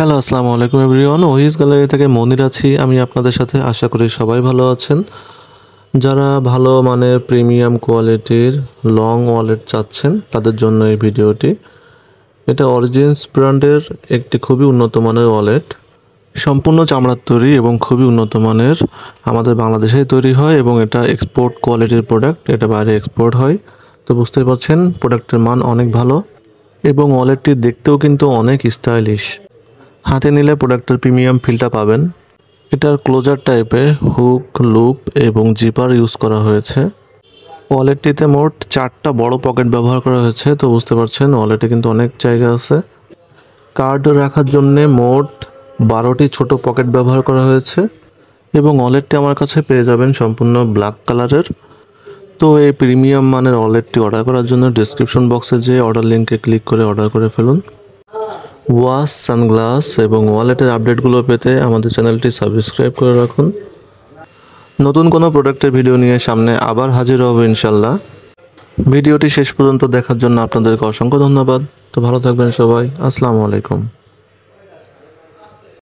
hello আসসালামু আলাইকুম everyone ওহিস gallery থেকে মনির আছি আমি আপনাদের সাথে আশা করি সবাই ভালো আছেন যারা ভালো মানের প্রিমিয়াম কোয়ালিটির লং ওয়ালেট চাচ্ছেন তাদের জন্য এই ভিডিওটি এটা অরিজিনস ব্র্যান্ডের একটি খুবই উন্নত মানের ওয়ালেট সম্পূর্ণ চামড়ার তৈরি এবং খুবই উন্নত মানের আমাদের বাংলাদেশেই তৈরি হয় এবং এটা এক্সপোর্ট কোয়ালিটির প্রোডাক্ট এটা বাইরে এক্সপোর্ট হয় তো বুঝতেই পারছেন প্রোডাক্টের মান অনেক ভালো এবং ওয়ালেটটি দেখতেও কিন্তু অনেক স্টাইলিশ হাতে নিলে প্রোডাক্টের প্রিমিয়াম ফিলটা পাবেন এটার ক্লোজার টাইপে হুক লুপ এবং জিপার ইউজ করা হয়েছে ওয়ালেটটিতে মোট চারটা বড় পকেট ব্যবহার করা হয়েছে তো বুঝতে পারছেন ওয়ালেটে কিন্তু অনেক জায়গা আছে কার্ড রাখার জন্যে মোট বারোটি ছোট পকেট ব্যবহার করা হয়েছে এবং ওয়ালেটটি আমার কাছে পেয়ে যাবেন সম্পূর্ণ ব্ল্যাক কালারের তো এই প্রিমিয়াম মানের ওয়ালেটটি অর্ডার করার জন্য ডিসক্রিপশন বক্সে যেয়ে অর্ডার লিঙ্কে ক্লিক করে অর্ডার করে ফেলুন ওয়াশ সানগ্লাস এবং ওয়ালেটের আপডেটগুলো পেতে আমাদের চ্যানেলটি সাবস্ক্রাইব করে রাখুন নতুন কোনো প্রোডাক্টের ভিডিও নিয়ে সামনে আবার হাজির হব ইনশাল্লাহ ভিডিওটি শেষ পর্যন্ত দেখার জন্য আপনাদেরকে অসংখ্য ধন্যবাদ তো ভালো থাকবেন সবাই আসসালামু আলাইকুম